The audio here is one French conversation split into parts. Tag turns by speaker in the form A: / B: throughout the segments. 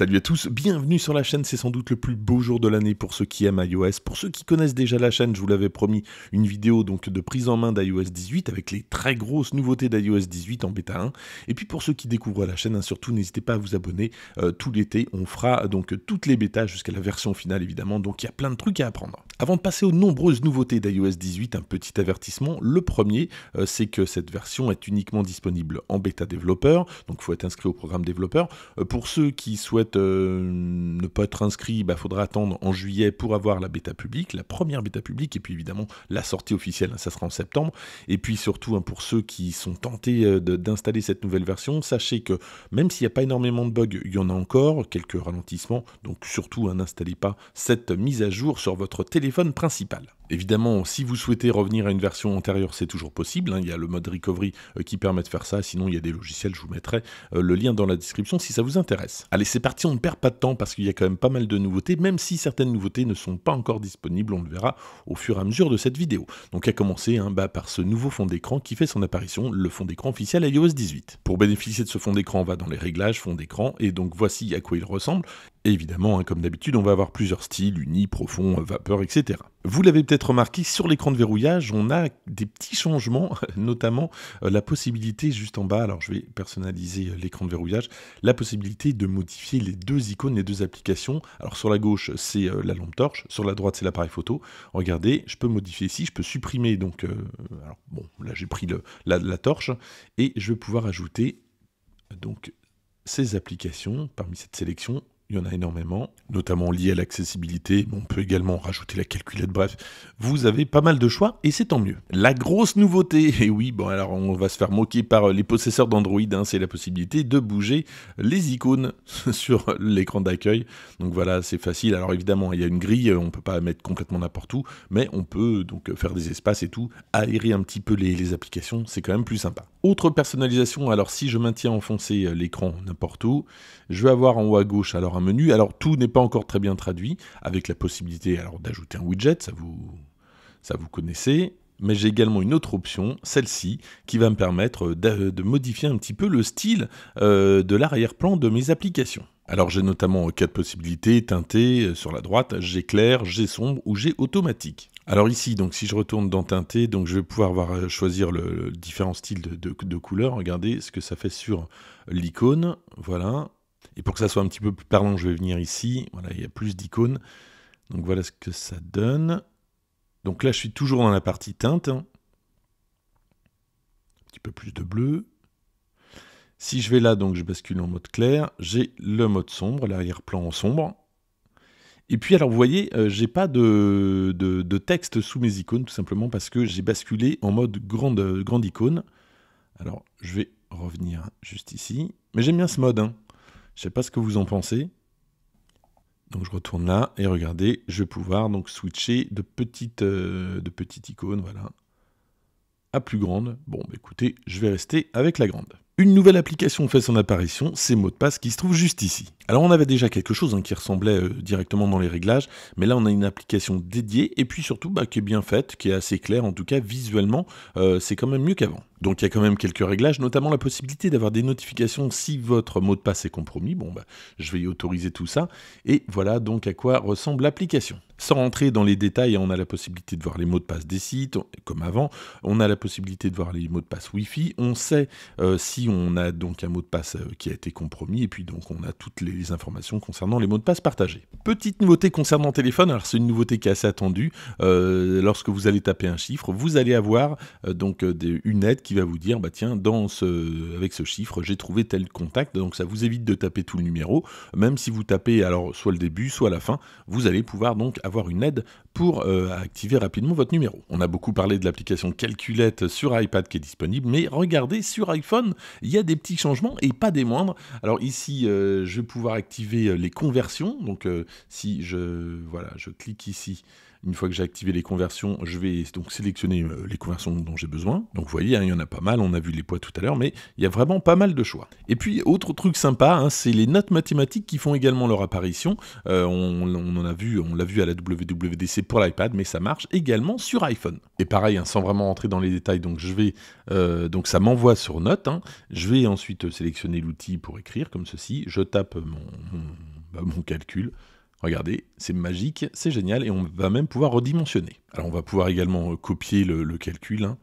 A: Salut à tous, bienvenue sur la chaîne, c'est sans doute le plus beau jour de l'année pour ceux qui aiment iOS. Pour ceux qui connaissent déjà la chaîne, je vous l'avais promis, une vidéo donc de prise en main d'iOS 18 avec les très grosses nouveautés d'iOS 18 en bêta 1. Et puis pour ceux qui découvrent la chaîne, hein, surtout n'hésitez pas à vous abonner. Euh, tout l'été, on fera donc toutes les bêtas jusqu'à la version finale évidemment, donc il y a plein de trucs à apprendre. Avant de passer aux nombreuses nouveautés d'iOS 18, un petit avertissement. Le premier, euh, c'est que cette version est uniquement disponible en bêta développeur, donc il faut être inscrit au programme développeur. Euh, pour ceux qui souhaitent euh, ne pas être inscrits, il bah, faudra attendre en juillet pour avoir la bêta publique, la première bêta publique, et puis évidemment la sortie officielle, hein, ça sera en septembre. Et puis surtout, hein, pour ceux qui sont tentés d'installer cette nouvelle version, sachez que même s'il n'y a pas énormément de bugs, il y en a encore, quelques ralentissements, donc surtout hein, n'installez pas cette mise à jour sur votre téléphone principal. Évidemment, si vous souhaitez revenir à une version antérieure, c'est toujours possible. Hein. Il y a le mode recovery euh, qui permet de faire ça. Sinon, il y a des logiciels. Je vous mettrai euh, le lien dans la description si ça vous intéresse. Allez, c'est parti. On ne perd pas de temps parce qu'il y a quand même pas mal de nouveautés, même si certaines nouveautés ne sont pas encore disponibles. On le verra au fur et à mesure de cette vidéo. Donc, à commencer un hein, bah, par ce nouveau fond d'écran qui fait son apparition, le fond d'écran officiel iOS 18. Pour bénéficier de ce fond d'écran, on va dans les réglages, fond d'écran, et donc voici à quoi il ressemble évidemment, hein, comme d'habitude, on va avoir plusieurs styles, unis, profond, euh, vapeur, etc. Vous l'avez peut-être remarqué, sur l'écran de verrouillage, on a des petits changements, notamment euh, la possibilité juste en bas, alors je vais personnaliser euh, l'écran de verrouillage, la possibilité de modifier les deux icônes, les deux applications. Alors sur la gauche, c'est la lampe torche, sur la droite, c'est l'appareil photo. Regardez, je peux modifier ici, je peux supprimer, donc, bon, là j'ai pris la, la torche, et je vais pouvoir ajouter, donc, ces applications parmi cette sélection il y en a énormément, notamment lié à l'accessibilité, on peut également rajouter la calculette, bref, vous avez pas mal de choix et c'est tant mieux. La grosse nouveauté, et oui, bon alors on va se faire moquer par euh, les possesseurs d'Android, hein, c'est la possibilité de bouger les icônes sur l'écran d'accueil, donc voilà, c'est facile, alors évidemment il y a une grille, euh, on peut pas mettre complètement n'importe où, mais on peut donc euh, faire des espaces et tout, aérer un petit peu les, les applications, c'est quand même plus sympa. Autre personnalisation, alors si je maintiens enfoncé l'écran n'importe où, je vais avoir en haut à gauche alors un menu. Alors tout n'est pas encore très bien traduit, avec la possibilité alors d'ajouter un widget, ça vous, ça vous connaissez. Mais j'ai également une autre option, celle-ci, qui va me permettre euh, de modifier un petit peu le style euh, de l'arrière-plan de mes applications. Alors j'ai notamment euh, quatre possibilités, teinté sur la droite, j'ai clair, j'ai sombre ou j'ai automatique. Alors ici, donc si je retourne dans teinté, donc je vais pouvoir voir choisir le, différents styles de, de couleurs. Regardez ce que ça fait sur l'icône. Voilà, et pour que ça soit un petit peu plus parlant, je vais venir ici. Voilà, il y a plus d'icônes. Donc voilà ce que ça donne. Donc là, je suis toujours dans la partie teinte. Hein. Un petit peu plus de bleu. Si je vais là, donc je bascule en mode clair. J'ai le mode sombre, l'arrière-plan en sombre. Et puis alors vous voyez, euh, j'ai pas de, texte sous mes icônes, tout simplement parce que j'ai basculé en mode grande, grande icône. Alors je vais revenir juste ici. Mais j'aime bien ce mode. Hein. Je sais pas ce que vous en pensez. Donc je retourne là et regardez, je vais pouvoir donc switcher de petites euh, de icône, voilà, à plus grande. Bon, bah, écoutez, je vais rester avec la grande. Une nouvelle application fait son apparition, c'est mot de passe qui se trouve juste ici. Alors on avait déjà quelque chose hein, qui ressemblait euh, directement dans les réglages, mais là on a une application dédiée et puis surtout bah, qui est bien faite, qui est assez claire en tout cas visuellement, euh, c'est quand même mieux qu'avant. Donc il y a quand même quelques réglages, notamment la possibilité d'avoir des notifications si votre mot de passe est compromis. Bon, bah, je vais y autoriser tout ça. Et voilà donc à quoi ressemble l'application. Sans rentrer dans les détails, on a la possibilité de voir les mots de passe des sites, comme avant. On a la possibilité de voir les mots de passe Wi-Fi. On sait euh, si on a donc un mot de passe euh, qui a été compromis. Et puis donc on a toutes les informations concernant les mots de passe partagés. Petite nouveauté concernant téléphone. Alors c'est une nouveauté qui est assez attendue. Euh, lorsque vous allez taper un chiffre, vous allez avoir donc des, une aide qui va vous dire bah tiens dans ce avec ce chiffre j'ai trouvé tel contact donc ça vous évite de taper tout le numéro même si vous tapez alors soit le début soit la fin vous allez pouvoir donc avoir une aide pour euh, activer rapidement votre numéro. On a beaucoup parlé de l'application calculette sur iPad qui est disponible mais regardez sur iPhone il y a des petits changements et pas des moindres. Alors ici euh, je vais pouvoir activer euh, les conversions donc si je voilà je clique ici une fois que j'ai activé les conversions, je vais donc sélectionner euh, les conversions dont j'ai besoin. Donc vous voyez, hein, il y en a pas mal, on a vu les poids tout à l'heure, mais il y a vraiment pas mal de choix. Et puis autre truc sympa, hein, c'est les notes mathématiques qui font également leur apparition. Euh, on, en a vu, on l'a vu à la WWDC pour l'iPad, mais ça marche également sur iPhone. Et pareil, hein, sans vraiment rentrer dans les détails, donc je vais, euh, donc ça m'envoie sur notes. Je vais ensuite sélectionner l'outil pour écrire comme ceci. Je tape mon, mon bah, calcul. Regardez, c'est magique, c'est génial, et on va même pouvoir redimensionner. Alors on va pouvoir également euh, copier le, calcul. Hein.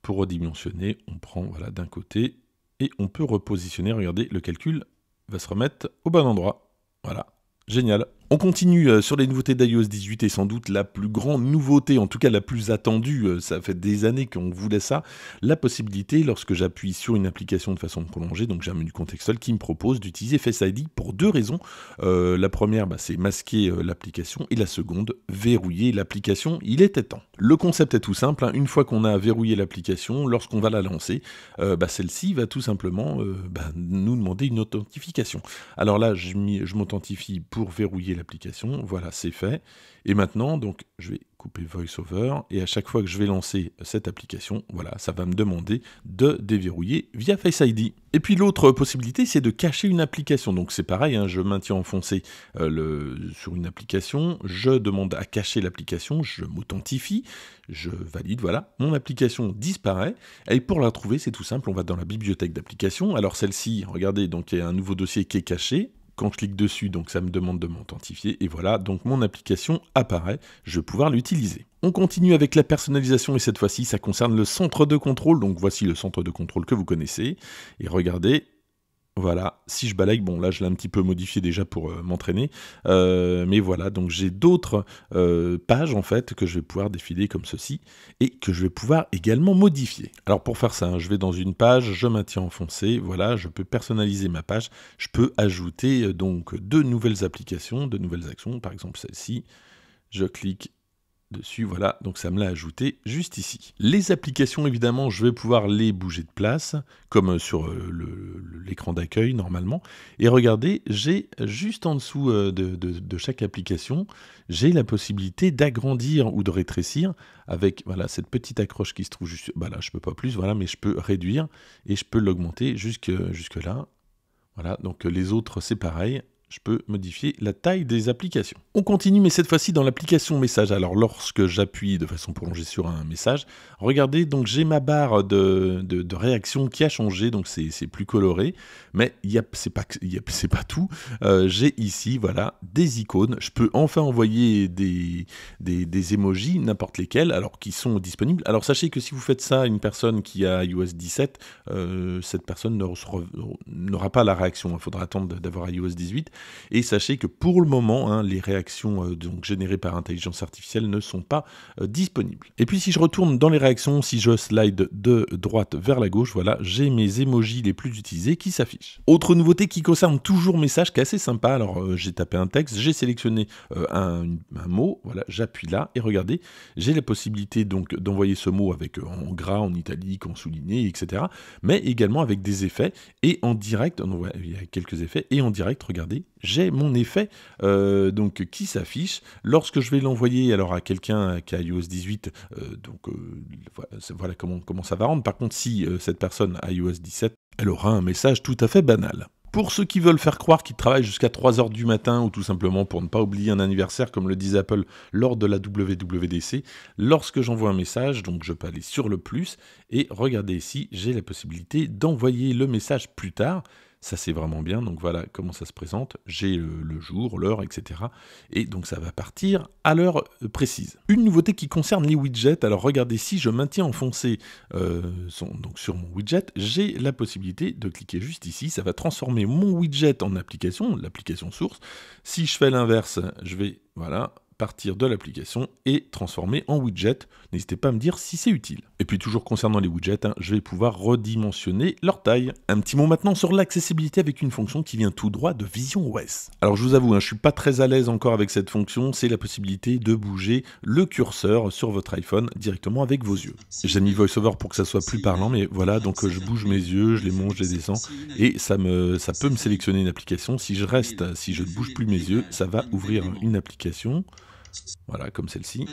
A: Pour redimensionner, on prend voilà, d'un côté, et on peut repositionner, regardez, le calcul va se remettre au bon endroit. Voilà, génial on continue euh, sur les nouveautés d'iOS 18 et sans doute la plus grande nouveauté, en tout cas la plus attendue, euh, ça fait des années qu'on voulait ça, la possibilité lorsque j'appuie sur une application de façon prolongée, donc j'ai un menu contextuel qui me propose d'utiliser Face ID pour deux raisons. Euh, la première, bah, c'est masquer l'application et la seconde, verrouiller l'application. Il était temps. Le concept est tout simple, hein. une fois qu'on a verrouillé l'application, lorsqu'on va la lancer, bah, celle-ci va tout simplement bah, nous demander une authentification. Alors là, je m'authentifie pour verrouiller l'application application, Voilà, c'est fait. Et maintenant, donc, je vais couper VoiceOver. Et à chaque fois que je vais lancer cette application, voilà, ça va me demander de déverrouiller via Face ID. Et puis l'autre possibilité, c'est de cacher une application. Donc c'est pareil, hein, je maintiens enfoncé euh, le, sur une application, je demande à cacher l'application, je m'authentifie, je valide, voilà, mon application disparaît. Et pour la trouver, c'est tout simple, on va dans la bibliothèque d'applications. Alors celle-ci, regardez, donc il y a un nouveau dossier qui est caché, quand je clique dessus, donc ça me demande de m'authentifier, et voilà, donc mon application apparaît, je vais pouvoir l'utiliser. On continue avec la personnalisation, et cette fois-ci, ça concerne le centre de contrôle, donc voici le centre de contrôle que vous connaissez, et regardez, voilà, si je balaye, bon là je l'ai un petit peu modifié déjà pour euh, m'entraîner, euh, mais voilà, donc j'ai d'autres euh, pages en fait que je vais pouvoir défiler comme ceci et que je vais pouvoir également modifier. Alors pour faire ça, hein, je vais dans une page, je maintiens enfoncé, voilà, je peux personnaliser ma page, je peux ajouter donc deux nouvelles applications, de nouvelles actions, par exemple celle-ci, je clique voilà, donc ça me l'a ajouté juste ici. Les applications, évidemment, je vais pouvoir les bouger de place, comme euh, sur euh, l'écran d'accueil normalement. Et regardez, j'ai juste en dessous euh, de, chaque application, j'ai la possibilité d'agrandir ou de rétrécir avec voilà, cette petite accroche qui se trouve juste... Bah là, je peux pas plus, voilà, mais je peux réduire et je peux l'augmenter jusque, jusque là. Voilà, donc les autres, c'est pareil je peux modifier la taille des applications. On continue, mais cette fois-ci dans l'application message. Alors lorsque j'appuie de façon prolongée sur un message, regardez, donc j'ai ma barre de, réaction qui a changé, donc c'est plus coloré, mais c'est pas, pas, tout. Euh, j'ai ici, voilà, des icônes. Je peux enfin envoyer des, des, emojis, n'importe lesquels, alors qui sont disponibles. Alors sachez que si vous faites ça à une personne qui a iOS 17, euh, cette personne n'aura pas la réaction. Il faudra attendre d'avoir iOS 18. Et sachez que pour le moment, hein, les réactions euh, donc générées par intelligence artificielle ne sont pas euh, disponibles. Et puis si je retourne dans les réactions, si je slide de droite vers la gauche, voilà, j'ai mes emojis les plus utilisés qui s'affichent. Autre nouveauté qui concerne toujours message, qui est assez sympa. Alors euh, j'ai tapé un texte, j'ai sélectionné un, mot, voilà, j'appuie là et regardez, j'ai la possibilité donc d'envoyer ce mot avec en gras, en italique, en souligné, etc. Mais également avec des effets et en direct, il y a quelques effets et en direct, regardez, j'ai mon effet euh, donc qui s'affiche lorsque je vais l'envoyer alors à quelqu'un qui a iOS 18 euh, donc euh, voilà comment, comment ça va rendre par contre si cette personne a iOS 17 elle aura un message tout à fait banal pour ceux qui veulent faire croire qu'ils travaillent jusqu'à 3h du matin ou tout simplement pour ne pas oublier un anniversaire comme le disait Apple lors de la WWDC, lorsque j'envoie un message, donc je peux aller sur le plus et regardez ici, j'ai la possibilité d'envoyer le message plus tard ça, c'est vraiment bien. Donc voilà comment ça se présente. J'ai le jour, l'heure, etc. Et donc ça va partir à l'heure euh, précise. Une nouveauté qui concerne les widgets. Alors regardez, si je maintiens enfoncé euh, donc sur mon widget, j'ai la possibilité de cliquer juste ici. Ça va transformer mon widget en application, l'application source. Si je fais l'inverse, je vais voilà, partir de l'application et transformer en widget. N'hésitez pas à me dire si c'est utile. Et puis toujours concernant les widgets, hein, je vais pouvoir redimensionner leur taille. Un petit mot maintenant sur l'accessibilité avec une fonction qui vient tout droit de Vision OS. Alors je vous avoue, je hein, je suis pas très à l'aise encore avec cette fonction, c'est la possibilité de bouger le curseur sur votre iPhone directement avec vos yeux. J'ai mis VoiceOver pour que ça soit plus parlant, mais voilà, donc euh, je bouge mes yeux, je les monte, je les descends, et ça, me, ça peut me sélectionner une application. Si je reste, si je ne bouge plus mes yeux, ça va ouvrir une application. Voilà, comme celle-ci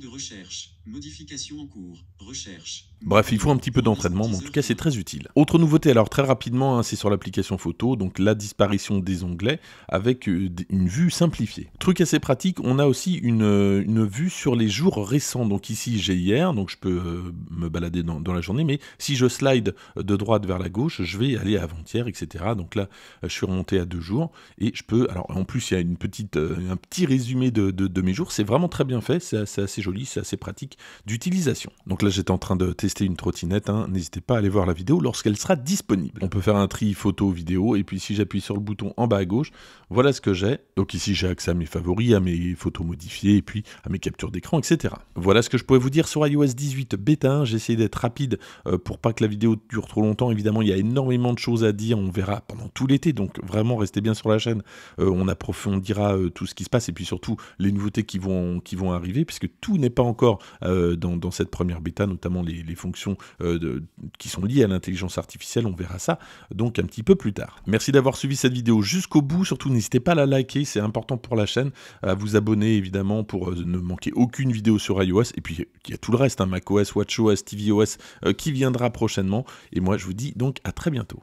A: de recherche. Modification en cours. Recherche. Bref, il faut un petit peu d'entraînement, mais en tout cas, c'est très utile. Autre nouveauté, alors très rapidement, hein, c'est sur l'application photo, donc la disparition des onglets avec euh, une vue simplifiée. Truc assez pratique, on a aussi euh, une, vue sur les jours récents. Donc ici, j'ai hier, donc je peux euh, me balader dans, la journée, mais si je slide de droite vers la gauche, je vais aller avant-hier, etc. Donc là, je suis remonté à deux jours et je peux. Alors en plus, il y a une petite, un petit résumé de, de mes jours. C'est vraiment très bien fait, c'est assez c'est joli, c'est assez pratique d'utilisation. Donc là, j'étais en train de tester une trottinette. Hein. N'hésitez pas à aller voir la vidéo lorsqu'elle sera disponible. On peut faire un tri photo, vidéo. Et puis, si j'appuie sur le bouton en bas à gauche, voilà ce que j'ai. Donc ici, j'ai accès à mes favoris, à mes photos modifiées, et puis à mes captures d'écran, etc. Voilà ce que je pouvais vous dire sur iOS 18 bêta 1. J'ai essayé d'être rapide euh, pour pas que la vidéo dure trop longtemps. Évidemment, il y a énormément de choses à dire. On verra pendant tout l'été. Donc vraiment, restez bien sur la chaîne. Euh, on approfondira euh, tout ce qui se passe et puis surtout les nouveautés qui vont, qui vont arriver, puisque tout n'est pas encore euh, dans, cette première bêta, notamment les, fonctions euh, qui sont liées à l'intelligence artificielle. On verra ça donc un petit peu plus tard. Merci d'avoir suivi cette vidéo jusqu'au bout. Surtout, n'hésitez pas à la liker, c'est important pour la chaîne. À vous abonner évidemment pour euh, ne manquer aucune vidéo sur iOS. Et puis, il y a tout le reste, hein, macOS, WatchOS, tvOS qui viendra prochainement. Et moi, je vous dis donc à très bientôt.